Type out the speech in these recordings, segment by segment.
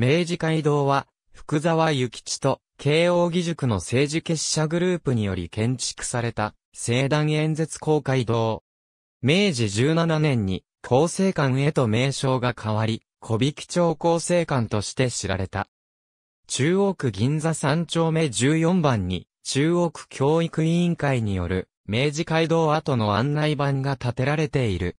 明治街道は、福沢諭吉と、慶応義塾の政治結社グループにより建築された、聖壇演説公会堂。明治17年に、厚生館へと名称が変わり、小引町厚生館として知られた。中央区銀座3丁目14番に、中央区教育委員会による、明治街道跡の案内板が建てられている。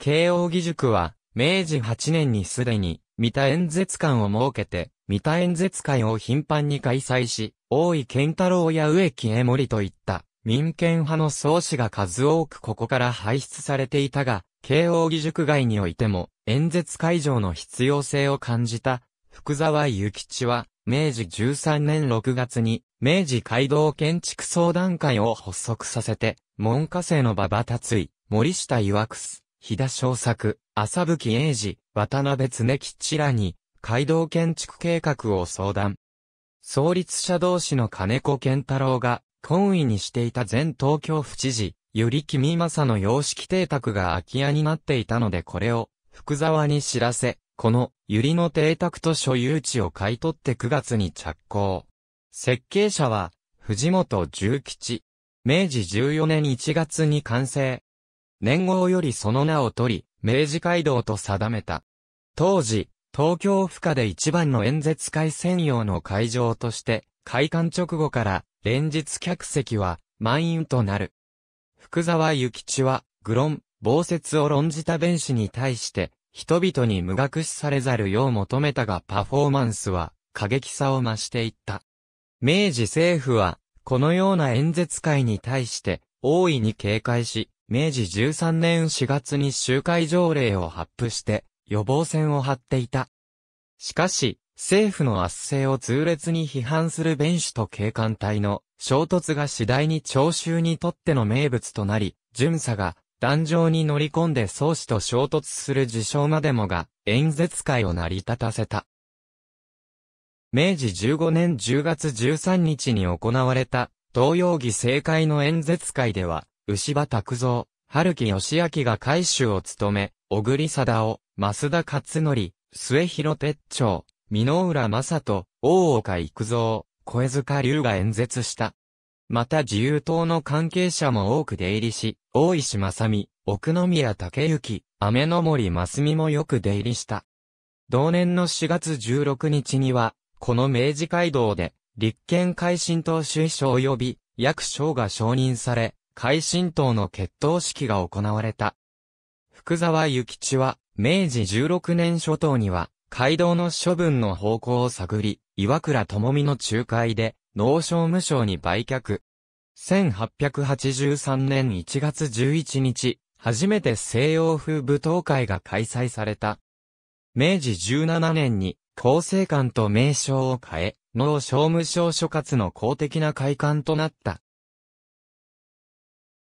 慶応義塾は、明治8年にすでに、三田演説館を設けて、三田演説会を頻繁に開催し、大井健太郎や植木江森といった民権派の創始が数多くここから排出されていたが、慶応義塾外においても演説会場の必要性を感じた福沢諭吉は、明治13年6月に、明治街道建築相談会を発足させて、門下生の馬場達井、森下曰くす、日田小作、浅吹英二、渡辺常吉らに、街道建築計画を相談。創立者同士の金子健太郎が、懇意にしていた前東京府知事、百り君正の様式邸宅が空き家になっていたのでこれを、福沢に知らせ、この、ゆりの邸宅と所有地を買い取って9月に着工。設計者は、藤本重吉。明治14年1月に完成。年号よりその名を取り、明治街道と定めた。当時、東京府下で一番の演説会専用の会場として、開館直後から連日客席は満員となる。福沢諭吉は、愚論、暴説を論じた弁士に対して、人々に無学視されざるよう求めたがパフォーマンスは過激さを増していった。明治政府は、このような演説会に対して大いに警戒し、明治13年4月に集会条例を発布して、予防線を張っていた。しかし、政府の圧政を痛烈に批判する弁主と警官隊の衝突が次第に聴衆にとっての名物となり、巡査が壇上に乗り込んで創始と衝突する事象までもが演説会を成り立たせた。明治15年10月13日に行われた東洋儀政会の演説会では、牛場拓造、春木義明が会主を務め、小栗貞夫、増田勝則、末広鉄長、箕浦正人、大岡育三、小江塚龍が演説した。また自由党の関係者も多く出入りし、大石正美、奥宮武行、雨の森真澄もよく出入りした。同年の4月16日には、この明治街道で、立憲改進党首相及び、役所が承認され、改進党の決闘式が行われた。福沢諭吉は、明治16年初頭には、街道の処分の方向を探り、岩倉智美の仲介で、農商務省に売却。1883年1月11日、初めて西洋風舞踏会が開催された。明治17年に、厚生館と名称を変え、農商務省所轄の公的な会館となった。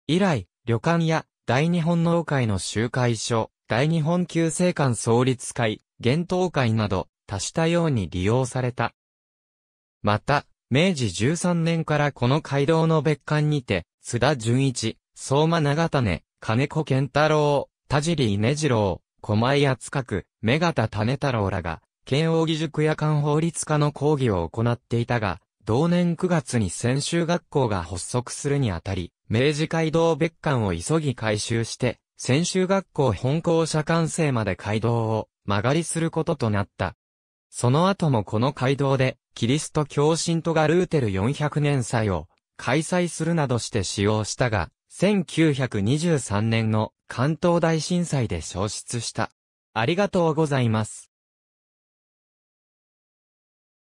以来、旅館や大日本農会の集会所、大日本旧政官創立会、幻統会など、多種多様に利用された。また、明治13年からこの街道の別館にて、津田純一、相馬長種、金子健太郎、田尻稲次郎、小前厚角、く、目形種太郎らが、慶応義塾夜間法律家の講義を行っていたが、同年9月に専修学校が発足するにあたり、明治街道別館を急ぎ改修して、専修学校本校舎完成まで街道を曲がりすることとなった。その後もこの街道で、キリスト教信徒がルーテル400年祭を開催するなどして使用したが、1923年の関東大震災で消失した。ありがとうございます。